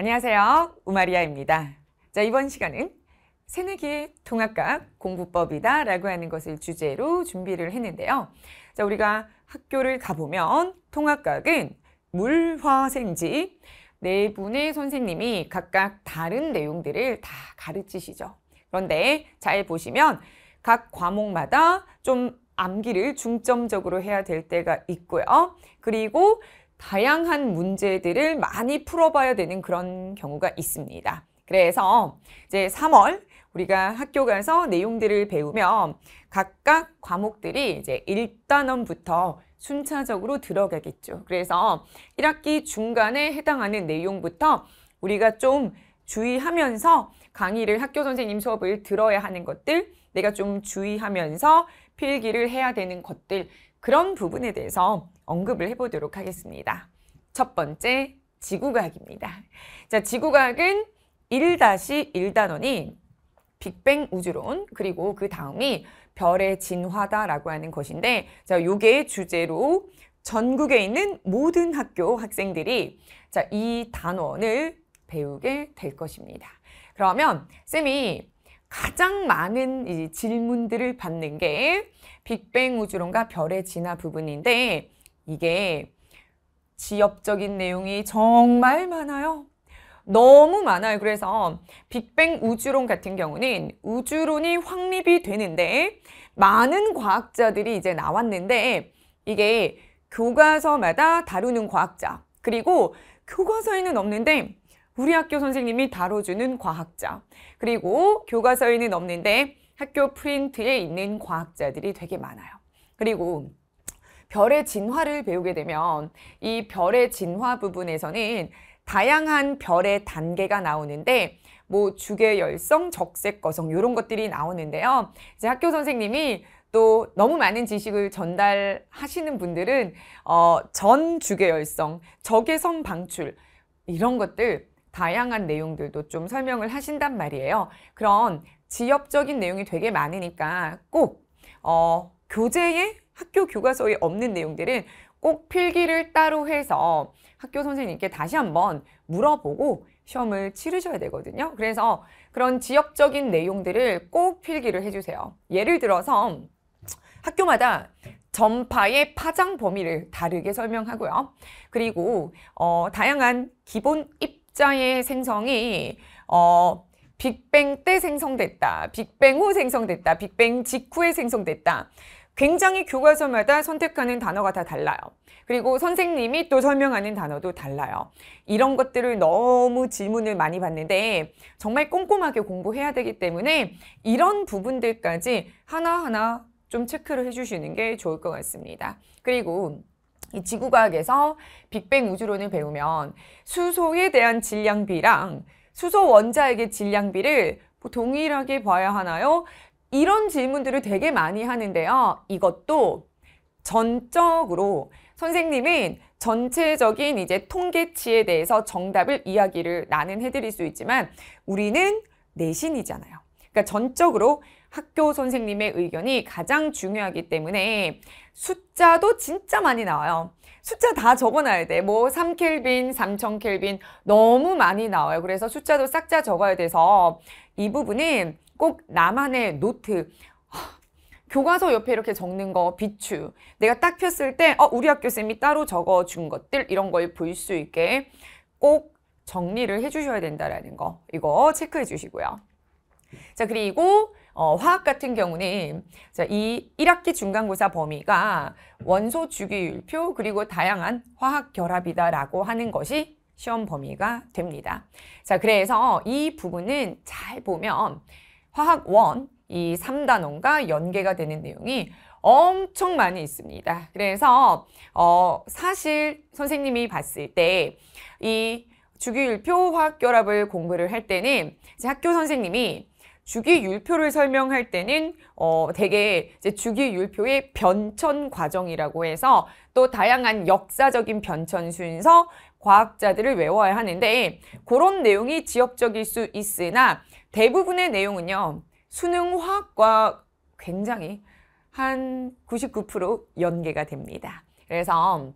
안녕하세요. 우마리아입니다. 자, 이번 시간은 새내기의 통합과 공부법이다 라고 하는 것을 주제로 준비를 했는데요. 자, 우리가 학교를 가보면 통합과학은 물화생지 네 분의 선생님이 각각 다른 내용들을 다 가르치시죠. 그런데 잘 보시면 각 과목마다 좀 암기를 중점적으로 해야 될 때가 있고요. 그리고 다양한 문제들을 많이 풀어봐야 되는 그런 경우가 있습니다. 그래서 이제 3월 우리가 학교 가서 내용들을 배우면 각각 과목들이 이제 1단원부터 순차적으로 들어가겠죠. 그래서 1학기 중간에 해당하는 내용부터 우리가 좀 주의하면서 강의를 학교 선생님 수업을 들어야 하는 것들, 내가 좀 주의하면서 필기를 해야 되는 것들, 그런 부분에 대해서 언급을 해보도록 하겠습니다. 첫 번째, 지구과학입니다. 자, 지구과학은 1-1단원이 빅뱅 우주론 그리고 그 다음이 별의 진화다라고 하는 것인데 자 요게 주제로 전국에 있는 모든 학교 학생들이 자이 단원을 배우게 될 것입니다. 그러면 쌤이 가장 많은 질문들을 받는 게 빅뱅 우주론과 별의 진화 부분인데 이게 지엽적인 내용이 정말 많아요. 너무 많아요. 그래서 빅뱅 우주론 같은 경우는 우주론이 확립이 되는데 많은 과학자들이 이제 나왔는데 이게 교과서마다 다루는 과학자 그리고 교과서에는 없는데 우리 학교 선생님이 다뤄주는 과학자 그리고 교과서에는 없는데 학교 프린트에 있는 과학자들이 되게 많아요. 그리고 별의 진화를 배우게 되면 이 별의 진화 부분에서는 다양한 별의 단계가 나오는데 뭐 주계 열성, 적색 거성 이런 것들이 나오는데요. 이제 학교 선생님이 또 너무 많은 지식을 전달하시는 분들은 어, 전 주계 열성, 적외선 방출 이런 것들 다양한 내용들도 좀 설명을 하신단 말이에요. 그런 지엽적인 내용이 되게 많으니까 꼭 어, 교재에 학교 교과서에 없는 내용들은 꼭 필기를 따로 해서 학교 선생님께 다시 한번 물어보고 시험을 치르셔야 되거든요. 그래서 그런 지역적인 내용들을 꼭 필기를 해주세요. 예를 들어서 학교마다 전파의 파장 범위를 다르게 설명하고요. 그리고 어, 다양한 기본 입자의 생성이 어, 빅뱅 때 생성됐다, 빅뱅 후 생성됐다, 빅뱅 직후에 생성됐다. 굉장히 교과서마다 선택하는 단어가 다 달라요. 그리고 선생님이 또 설명하는 단어도 달라요. 이런 것들을 너무 질문을 많이 받는데 정말 꼼꼼하게 공부해야 되기 때문에 이런 부분들까지 하나하나 좀 체크를 해주시는 게 좋을 것 같습니다. 그리고 이 지구과학에서 빅뱅 우주론을 배우면 수소에 대한 질량비랑 수소 원자에게 질량비를 동일하게 봐야 하나요? 이런 질문들을 되게 많이 하는데요. 이것도 전적으로 선생님은 전체적인 이제 통계치에 대해서 정답을 이야기를 나는 해드릴 수 있지만 우리는 내신이잖아요. 그러니까 전적으로 학교 선생님의 의견이 가장 중요하기 때문에 숫자도 진짜 많이 나와요. 숫자 다 적어놔야 돼. 뭐 3켈빈, 3000켈빈 너무 많이 나와요. 그래서 숫자도 싹 다 적어야 돼서 이 부분은 꼭 나만의 노트 교과서 옆에 이렇게 적는 거 비추 내가 딱 폈을 때 어, 우리 학교 쌤이 따로 적어준 것들 이런 걸 볼 수 있게 꼭 정리를 해주셔야 된다라는 거 이거 체크해 주시고요. 자 그리고 어, 화학 같은 경우는 자, 이 1학기 중간고사 범위가 원소 주기율표 그리고 다양한 화학 결합이다라고 하는 것이 시험 범위가 됩니다. 자 그래서 이 부분은 잘 보면 화학 1이 3단원과 연계가 되는 내용이 엄청 많이 있습니다. 그래서 어 사실 선생님이 봤을 때 이 주기율표 화학결합을 공부를 할 때는 이제 학교 선생님이 주기율표를 설명할 때는 어 되게 이제 주기율표의 변천 과정이라고 해서 또 다양한 역사적인 변천 순서 과학자들을 외워야 하는데 그런 내용이 지역적일 수 있으나 대부분의 내용은요. 수능 화학과 굉장히 한 99% 연계가 됩니다. 그래서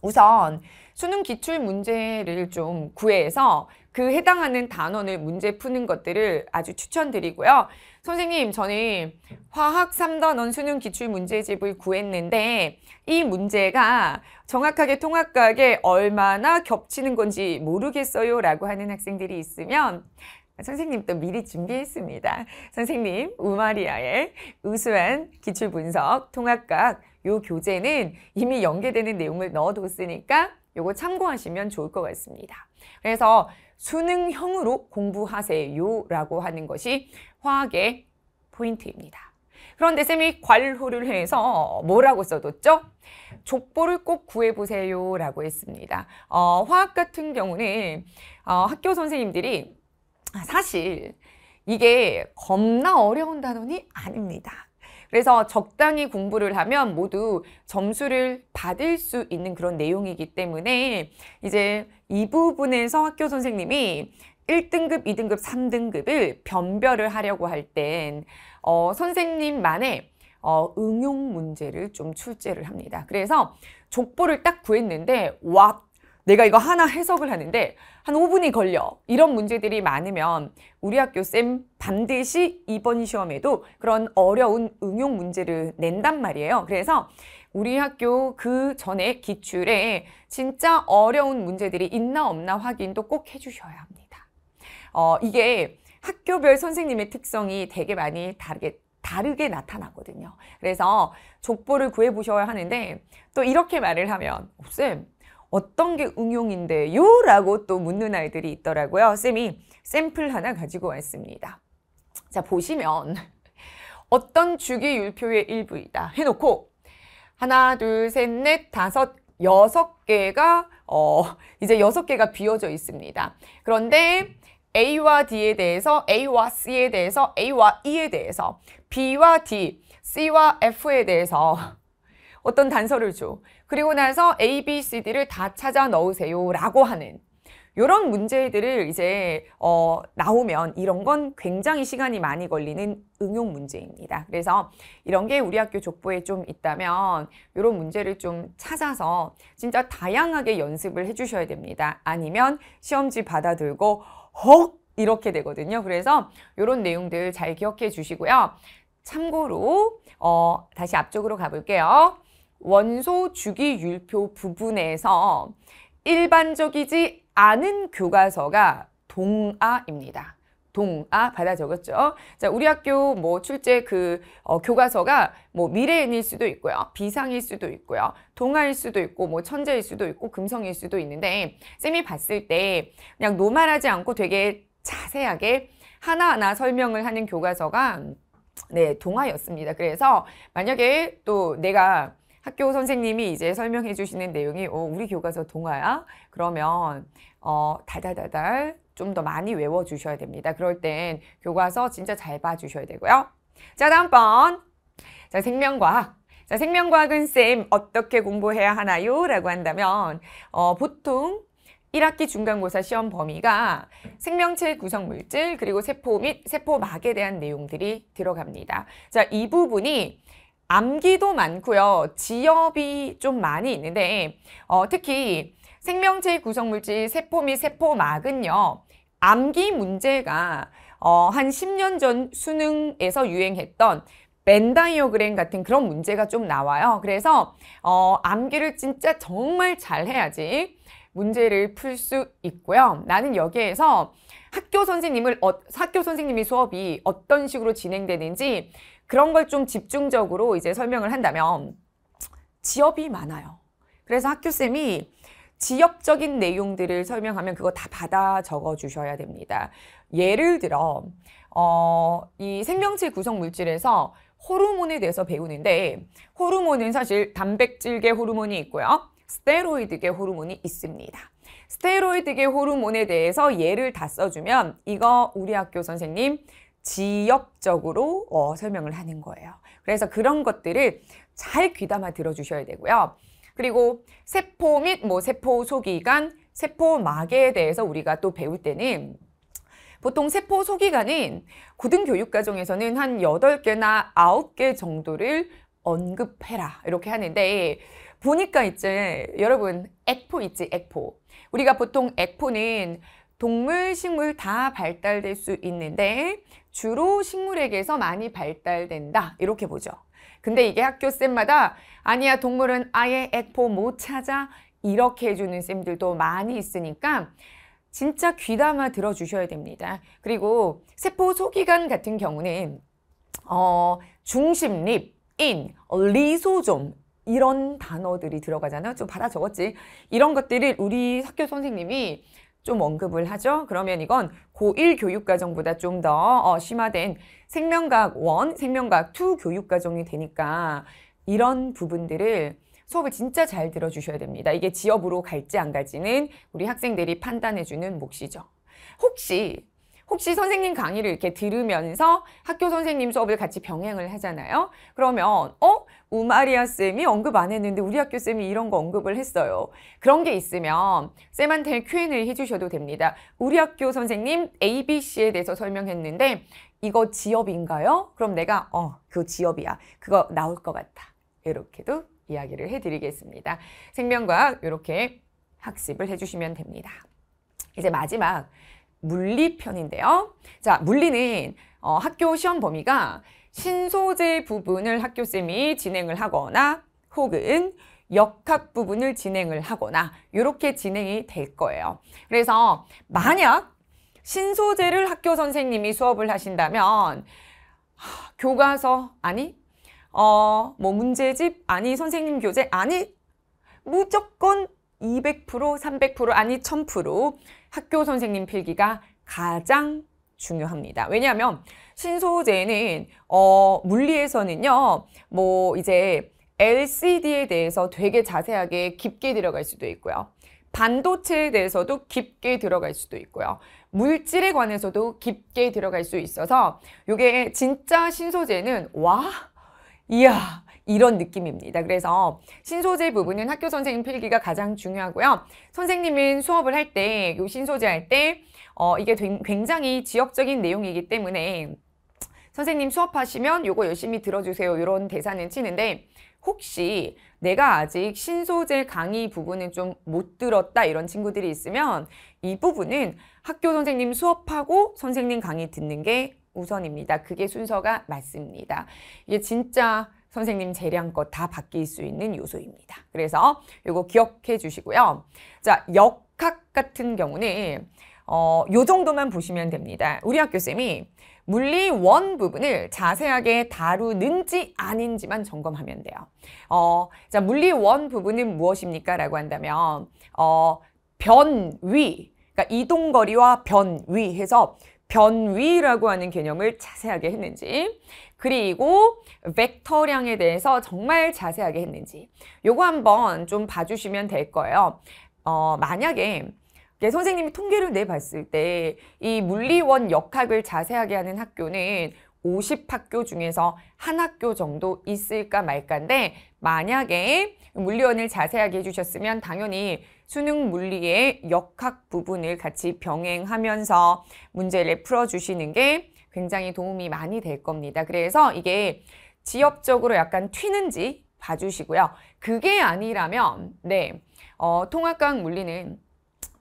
우선 수능 기출 문제를 좀 구해서 그 해당하는 단원을 문제 푸는 것들을 아주 추천드리고요. 선생님, 저는 화학 3단원 수능 기출 문제집을 구했는데 이 문제가 정확하게 통합과학에 얼마나 겹치는 건지 모르겠어요 라고 하는 학생들이 있으면 선생님도 미리 준비했습니다. 선생님 우마리아의 우수한 기출분석 통합각 요 교재는 이미 연계되는 내용을 넣어뒀으니까 요거 참고하시면 좋을 것 같습니다. 그래서 수능형으로 공부하세요 라고 하는 것이 화학의 포인트입니다. 그런데 쌤이 괄호를 해서 뭐라고 써뒀죠? 족보를 꼭 구해보세요 라고 했습니다. 어, 화학 같은 경우는 어, 학교 선생님들이 아, 사실 이게 겁나 어려운 단원이 아닙니다. 그래서 적당히 공부를 하면 모두 점수를 받을 수 있는 그런 내용이기 때문에 이제 이 부분에서 학교 선생님이 1등급, 2등급, 3등급을 변별을 하려고 할땐 어, 선생님만의 어, 응용 문제를 좀 출제를 합니다. 그래서 족보를 딱 구했는데 와 내가 이거 하나 해석을 하는데 한 5분이 걸려. 이런 문제들이 많으면 우리 학교 쌤 반드시 이번 시험에도 그런 어려운 응용 문제를 낸단 말이에요. 그래서 우리 학교 그 전에 기출에 진짜 어려운 문제들이 있나 없나 확인도 꼭 해주셔야 합니다. 어, 이게 학교별 선생님의 특성이 되게 많이 다르게 다르게 나타나거든요. 그래서 족보를 구해보셔야 하는데 또 이렇게 말을 하면 어, 쌤 어떤 게 응용인데요? 라고 또 묻는 아이들이 있더라고요. 쌤이 샘플 하나 가지고 왔습니다. 자, 보시면 어떤 주기 율표의 일부이다 해놓고 하나, 둘, 셋, 넷, 다섯, 여섯 개가 어, 이제 여섯 개가 비어져 있습니다. 그런데 A와 D에 대해서, A와 C에 대해서, A와 E에 대해서, B와 D, C와 F에 대해서 어떤 단서를 줘. 그리고 나서 A, B, C, D를 다 찾아 넣으세요. 라고 하는. 이런 문제들을 이제 어, 나오면 이런 건 굉장히 시간이 많이 걸리는 응용 문제입니다. 그래서 이런 게 우리 학교 족보에 좀 있다면 이런 문제를 좀 찾아서 진짜 다양하게 연습을 해주셔야 됩니다. 아니면 시험지 받아들고 헉 이렇게 되거든요. 그래서 이런 내용들 잘 기억해 주시고요. 참고로 어, 다시 앞쪽으로 가볼게요. 원소 주기 율표 부분에서 일반적이지 않은 교과서가 동아입니다. 동아 받아 적었죠. 자, 우리 학교 뭐 출제 그 어, 교과서가 뭐 미래인일 수도 있고요. 비상일 수도 있고요. 동아일 수도 있고 뭐 천재일 수도 있고 금성일 수도 있는데 쌤이 봤을 때 그냥 노말하지 않고 되게 자세하게 하나하나 설명을 하는 교과서가 네, 동아였습니다. 그래서 만약에 또 내가 학교 선생님이 이제 설명해 주시는 내용이 어, 우리 교과서 동화야? 그러면 어, 달달달달 좀 더 많이 외워 주셔야 됩니다. 그럴 땐 교과서 진짜 잘 봐 주셔야 되고요. 자, 다음번. 자, 생명과학. 자, 생명과학은 쌤 어떻게 공부해야 하나요? 라고 한다면 어, 보통 1학기 중간고사 시험 범위가 생명체 구성물질 그리고 세포 및 세포막에 대한 내용들이 들어갑니다. 자, 이 부분이 암기도 많고요. 지엽이 좀 많이 있는데 어, 특히 생명체의 구성물질 세포 및 세포막은요. 암기 문제가 어, 한 10년 전 수능에서 유행했던 벤다이어그램 같은 그런 문제가 좀 나와요. 그래서 어, 암기를 진짜 정말 잘 해야지 문제를 풀 수 있고요. 나는 여기에서 학교 선생님을 어, 학교 선생님이 수업이 어떤 식으로 진행되는지 그런 걸 좀 집중적으로 이제 설명을 한다면 지역이 많아요. 그래서 학교쌤이 지역적인 내용들을 설명하면 그거 다 받아 적어 주셔야 됩니다. 예를 들어 어, 이 생명체 구성 물질에서 호르몬에 대해서 배우는데 호르몬은 사실 단백질계 호르몬이 있고요. 스테로이드계 호르몬이 있습니다. 스테로이드계 호르몬에 대해서 예를 다 써주면 이거 우리 학교 선생님 지역적으로 어, 설명을 하는 거예요. 그래서 그런 것들을 잘 귀담아 들어주셔야 되고요. 그리고 세포 및뭐 세포 소기관, 세포 막에 대해서 우리가 또 배울 때는 보통 세포 소기관은 고등교육 과정에서는 한 여덟 개나 아홉 개 정도를 언급해라 이렇게 하는데 보니까 이제 여러분 액포 있지 액포. 우리가 보통 액포는 동물, 식물 다 발달될 수 있는데 주로 식물에게서 많이 발달된다 이렇게 보죠. 근데 이게 학교 쌤마다 아니야 동물은 아예 액포 못 찾아 이렇게 해주는 쌤들도 많이 있으니까 진짜 귀담아 들어주셔야 됩니다. 그리고 세포 소기관 같은 경우는 어, 중심립, 인, 리소좀 이런 단어들이 들어가잖아요. 좀 받아 적었지. 이런 것들을 우리 학교 선생님이 좀 언급을 하죠. 그러면 이건 고1 교육과정보다 좀더 어, 심화된 생명과학 1, 생명과학 2 교육과정이 되니까 이런 부분들을 수업을 진짜 잘 들어주셔야 됩니다. 이게 지역으로 갈지 안 갈지는 우리 학생들이 판단해주는 몫이죠. 혹시 혹시 선생님 강의를 이렇게 들으면서 학교 선생님 수업을 같이 병행을 하잖아요. 그러면 어? 우마리아 쌤이 언급 안 했는데 우리 학교 쌤이 이런 거 언급을 했어요. 그런 게 있으면 쌤한테 Q&A 해주셔도 됩니다. 우리 학교 선생님 ABC에 대해서 설명했는데 이거 지엽인가요? 그럼 내가 어, 그 지엽이야. 그거 나올 것 같아. 이렇게도 이야기를 해드리겠습니다. 생명과학 이렇게 학습을 해주시면 됩니다. 이제 마지막 물리 편인데요. 자, 물리는 어, 학교 시험 범위가 신소재 부분을 학교쌤이 진행을 하거나 혹은 역학 부분을 진행을 하거나 이렇게 진행이 될 거예요. 그래서 만약 신소재를 학교 선생님이 수업을 하신다면 교과서 아니 어뭐 문제집 아니 선생님 교재 아니 무조건 200% 300% 아니 1000% 학교 선생님 필기가 가장 중요합니다. 왜냐하면 신소재는 어, 물리에서는요. 뭐 이제 LCD에 대해서 되게 자세하게 깊게 들어갈 수도 있고요. 반도체에 대해서도 깊게 들어갈 수도 있고요. 물질에 관해서도 깊게 들어갈 수 있어서 이게 진짜 신소재는 와 이야 이런 느낌입니다. 그래서 신소재 부분은 학교 선생님 필기가 가장 중요하고요. 선생님은 수업을 할 때, 신소재 할 때, 어, 이게 굉장히 지역적인 내용이기 때문에 선생님 수업하시면 요거 열심히 들어주세요. 이런 대사는 치는데 혹시 내가 아직 신소재 강의 부분은 좀 못 들었다 이런 친구들이 있으면 이 부분은 학교 선생님 수업하고 선생님 강의 듣는 게 우선입니다. 그게 순서가 맞습니다. 이게 진짜 선생님 재량껏 다 바뀔 수 있는 요소입니다. 그래서 이거 기억해 주시고요. 자, 역학 같은 경우는 어, 요 정도만 보시면 됩니다. 우리 학교 쌤이 물리 원 부분을 자세하게 다루는지 아닌지만 점검하면 돼요. 어, 자, 물리 원 부분은 무엇입니까? 라고 한다면, 어, 변위, 그러니까 이동거리와 변위 해서 변위라고 하는 개념을 자세하게 했는지, 그리고 벡터량에 대해서 정말 자세하게 했는지 요거 한번 좀 봐주시면 될 거예요. 어, 만약에 선생님이 통계를 내봤을 때 이 물리원 역학을 자세하게 하는 학교는 50학교 중에서 한 학교 정도 있을까 말까인데 만약에 물리원을 자세하게 해주셨으면 당연히 수능 물리의 역학 부분을 같이 병행하면서 문제를 풀어주시는 게 굉장히 도움이 많이 될 겁니다. 그래서 이게 지역적으로 약간 튀는지 봐주시고요. 그게 아니라면 네 어, 통합과학 물리는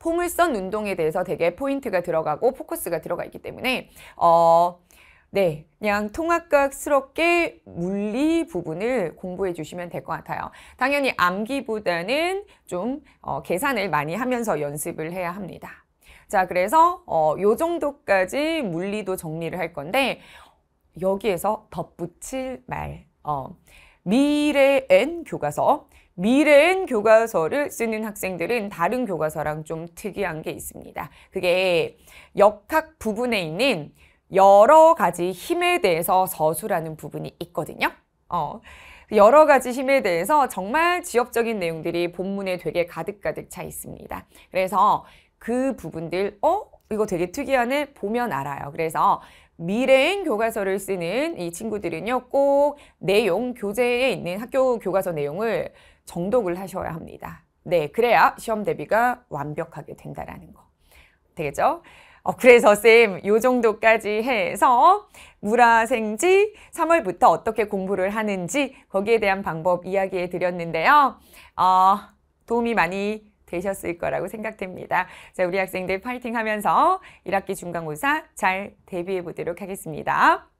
포물선 운동에 대해서 되게 포인트가 들어가고 포커스가 들어가 있기 때문에 어, 네, 그냥 통합과학스럽게 물리 부분을 공부해 주시면 될 것 같아요. 당연히 암기보다는 좀 어, 계산을 많이 하면서 연습을 해야 합니다. 자, 그래서 어, 요 정도까지 물리도 정리를 할 건데 여기에서 덧붙일 말. 어, 미래엔 교과서. 미래엔 교과서를 쓰는 학생들은 다른 교과서랑 좀 특이한 게 있습니다. 그게 역학 부분에 있는 여러 가지 힘에 대해서 서술하는 부분이 있거든요. 어, 여러 가지 힘에 대해서 정말 지엽적인 내용들이 본문에 되게 가득가득 차 있습니다. 그래서 그 부분들 어? 이거 되게 특이하네 보면 알아요. 그래서 미래인 교과서를 쓰는 이 친구들은요 꼭 내용 교재에 있는 학교 교과서 내용을 정독을 하셔야 합니다. 네, 그래야 시험 대비가 완벽하게 된다라는 거 되겠죠? 어, 그래서 쌤, 요 정도까지 해서 물화생지 3월부터 어떻게 공부를 하는지 거기에 대한 방법 이야기해 드렸는데요. 어, 도움이 많이 되셨을 거라고 생각됩니다. 자, 우리 학생들 파이팅 하면서 1학기 중간고사 잘 대비해 보도록 하겠습니다.